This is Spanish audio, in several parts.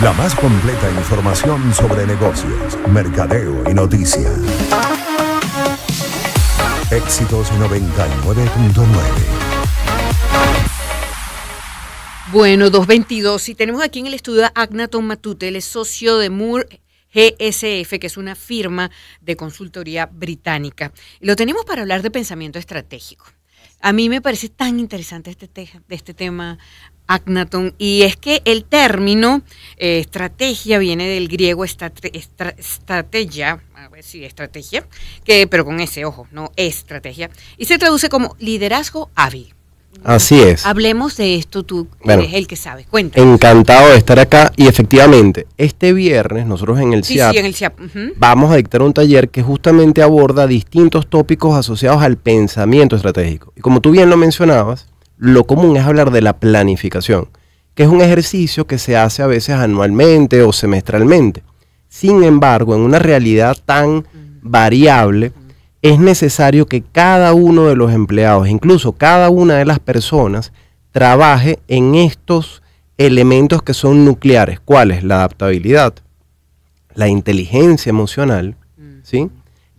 La más completa información sobre negocios, mercadeo y noticias. Éxitos 99.9. Bueno, 222. Y tenemos aquí en el estudio a Agnaton Matute, el socio de Moore GSF, que es una firma de consultoría británica. lo tenemos para hablar de pensamiento estratégico. A mí me parece tan interesante este, este tema, Agnaton, y es que el término eh, estrategia viene del griego estrategia, a ver si estrategia, que, pero con ese ojo, no estrategia, y se traduce como liderazgo hábil. Así es. Hablemos de esto, tú eres el que sabe. Cuéntanos. Encantado de estar acá. Y efectivamente, este viernes nosotros en el sí, CIAP, vamos a dictar un taller que justamente aborda distintos tópicos asociados al pensamiento estratégico. Y como tú bien lo mencionabas, lo común es hablar de la planificación, que es un ejercicio que se hace a veces anualmente o semestralmente. Sin embargo, en una realidad tan variable, es necesario que cada uno de los empleados, incluso cada una de las personas, trabaje en estos elementos que son nucleares. ¿Cuáles? La adaptabilidad, la inteligencia emocional, mm. ¿sí?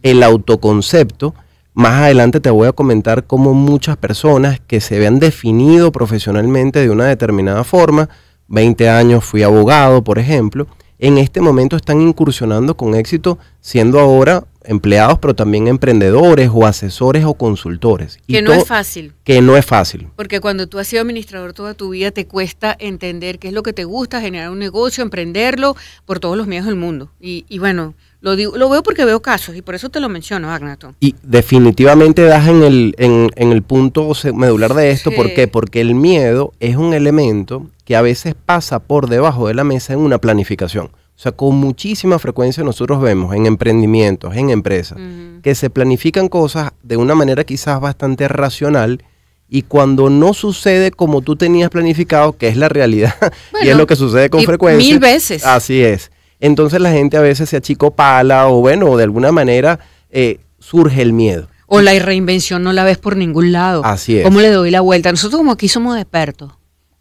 el autoconcepto. Más adelante te voy a comentar cómo muchas personas que se vean definido profesionalmente de una determinada forma, 20 años fui abogado, por ejemplo, en este momento están incursionando con éxito siendo ahora empleados, pero también emprendedores o asesores o consultores. Que no es fácil. Que no es fácil. Porque cuando tú has sido administrador toda tu vida, te cuesta entender qué es lo que te gusta, generar un negocio, emprenderlo por todos los miedos del mundo. Y, bueno, lo, digo, lo veo porque veo casos y por eso te lo menciono, Agnato. Y definitivamente das en el, en, el punto medular de esto. ¿Por qué? Porque el miedo es un elemento que a veces pasa por debajo de la mesa en una planificación. O sea, con muchísima frecuencia nosotros vemos en emprendimientos, en empresas, que se planifican cosas de una manera quizás bastante racional y cuando no sucede como tú tenías planificado, que es la realidad y es lo que sucede con frecuencia. Mil veces. Así es. Entonces la gente a veces se pala o bueno, de alguna manera eh, surge el miedo. O la reinvención no la ves por ningún lado. Así es. ¿Cómo le doy la vuelta? Nosotros como aquí somos expertos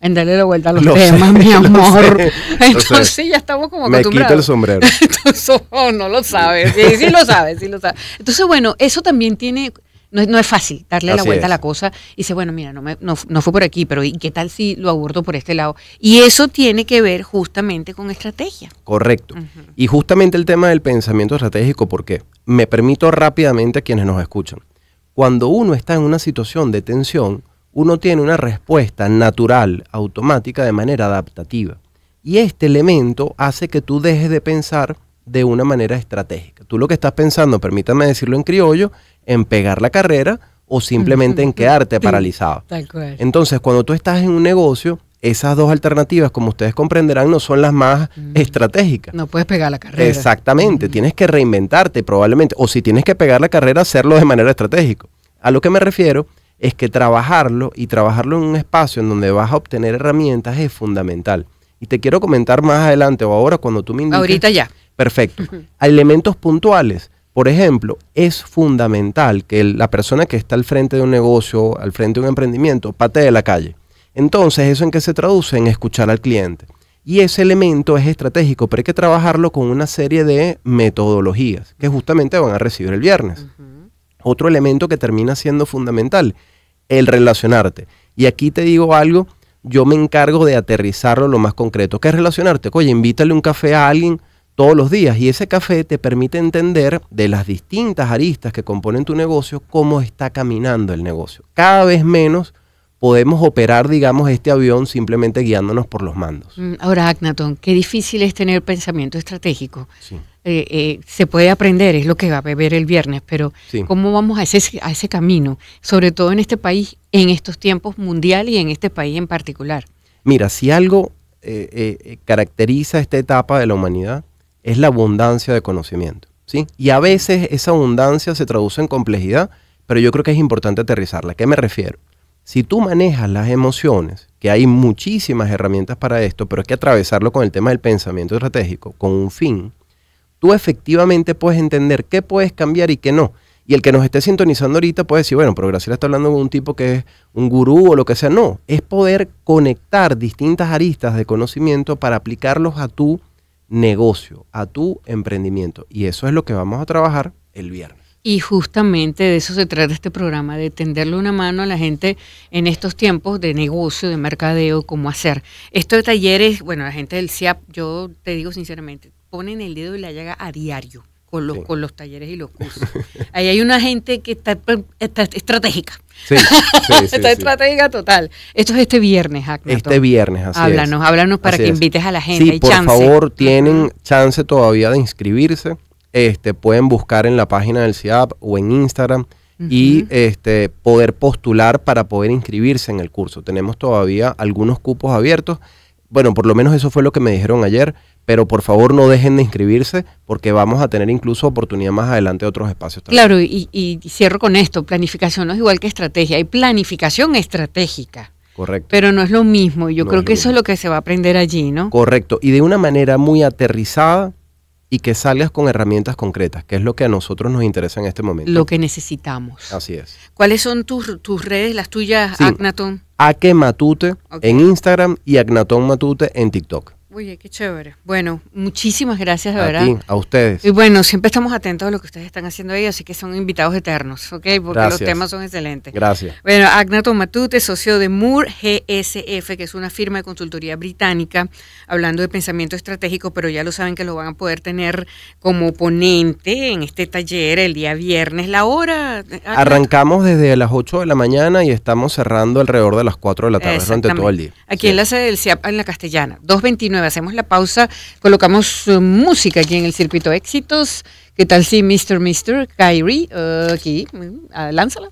en darle la vuelta a los temas, mi amor. Entonces ya estamos como acostumbrados. Me quita el sombrero. Oh, no lo sabes. Sí, sí lo sabes, sí lo sabes. Entonces, bueno, eso también tiene... No, es fácil darle la vuelta a la cosa y dice, bueno, mira, no, no, fue por aquí, pero ¿y qué tal si lo aburto por este lado? Y eso tiene que ver justamente con estrategia. Correcto. Y justamente el tema del pensamiento estratégico, porque Me permito rápidamente a quienes nos escuchan. Cuando uno está en una situación de tensión, uno tiene una respuesta natural, automática, de manera adaptativa. Y este elemento hace que tú dejes de pensar de una manera estratégica. Tú lo que estás pensando, permítame decirlo en criollo, en pegar la carrera o simplemente en quedarte paralizado. Entonces, cuando tú estás en un negocio, esas dos alternativas, como ustedes comprenderán, no son las más mm. estratégicas. No puedes pegar la carrera. Exactamente, mm. tienes que reinventarte probablemente, o si tienes que pegar la carrera, hacerlo de manera estratégica. A lo que me refiero es que trabajarlo y trabajarlo en un espacio en donde vas a obtener herramientas es fundamental. Y te quiero comentar más adelante o ahora cuando tú me indiques. Ahorita ya. Perfecto. a Elementos puntuales. Por ejemplo, es fundamental que la persona que está al frente de un negocio, al frente de un emprendimiento, patee de la calle. Entonces, ¿eso en qué se traduce? En escuchar al cliente. Y ese elemento es estratégico, pero hay que trabajarlo con una serie de metodologías que justamente van a recibir el viernes otro elemento que termina siendo fundamental, el relacionarte. Y aquí te digo algo, yo me encargo de aterrizarlo lo más concreto, que es relacionarte. Oye, invítale un café a alguien todos los días y ese café te permite entender de las distintas aristas que componen tu negocio cómo está caminando el negocio. Cada vez menos podemos operar, digamos, este avión simplemente guiándonos por los mandos. Mm, ahora, Agnaton, qué difícil es tener pensamiento estratégico. Eh, eh, se puede aprender, es lo que va a beber el viernes, pero ¿cómo vamos a ese, camino? Sobre todo en este país, en estos tiempos mundial y en este país en particular. Mira, si algo eh, caracteriza esta etapa de la humanidad es la abundancia de conocimiento. ¿sí? Y a veces esa abundancia se traduce en complejidad, pero yo creo que es importante aterrizarla. ¿A qué me refiero? Si tú manejas las emociones, que hay muchísimas herramientas para esto, pero es que atravesarlo con el tema del pensamiento estratégico, con un fin, tú efectivamente puedes entender qué puedes cambiar y qué no. Y el que nos esté sintonizando ahorita puede decir, bueno, pero Graciela está hablando con un tipo que es un gurú o lo que sea. No, es poder conectar distintas aristas de conocimiento para aplicarlos a tu negocio, a tu emprendimiento. Y eso es lo que vamos a trabajar el viernes. Y justamente de eso se trata este programa, de tenderle una mano a la gente en estos tiempos de negocio, de mercadeo, cómo hacer. Esto de talleres, bueno, la gente del CIAP, yo te digo sinceramente, ponen el dedo y la llaga a diario con los, con los talleres y los cursos. Ahí hay una gente que está, estratégica. Sí, está estratégica total. Esto es este viernes, Agnato. Este viernes, así Háblanos, es. háblanos para que invites a la gente. Sí, por favor, tienen chance todavía de inscribirse. Este, pueden buscar en la página del CIAP o en Instagram y este, poder postular para poder inscribirse en el curso. Tenemos todavía algunos cupos abiertos. Bueno, por lo menos eso fue lo que me dijeron ayer, pero por favor no dejen de inscribirse porque vamos a tener incluso oportunidad más adelante de otros espacios. También. Claro, y, cierro con esto, planificación no es igual que estrategia, hay planificación estratégica. Correcto. Pero no es lo mismo, yo creo que eso es lo que se va a aprender allí, ¿no? Correcto, y de una manera muy aterrizada, y que salgas con herramientas concretas, que es lo que a nosotros nos interesa en este momento. Lo que necesitamos. Así es. ¿Cuáles son tus, redes, las tuyas, sí. Agnaton? Ake Matute en Instagram y Agnaton Matute en TikTok. Oye, qué chévere. Bueno, muchísimas gracias, de a verdad. Ti, a ustedes. Y bueno, siempre estamos atentos a lo que ustedes están haciendo ahí, así que son invitados eternos, ¿ok? Porque los temas son excelentes. Gracias. Bueno, Agnato Matute, socio de Moore GSF, que es una firma de consultoría británica, hablando de pensamiento estratégico, pero ya lo saben que lo van a poder tener como ponente en este taller el día viernes. ¿La hora? Arrancamos desde las 8 de la mañana y estamos cerrando alrededor de las 4 de la tarde durante todo el día. Aquí en la sede del CIAP, en la Castellana, 229 hacemos la pausa, colocamos eh, música aquí en el circuito éxitos. ¿Qué tal si Mr. Mr. Kyrie eh, aquí? Mm, ah, lánzala.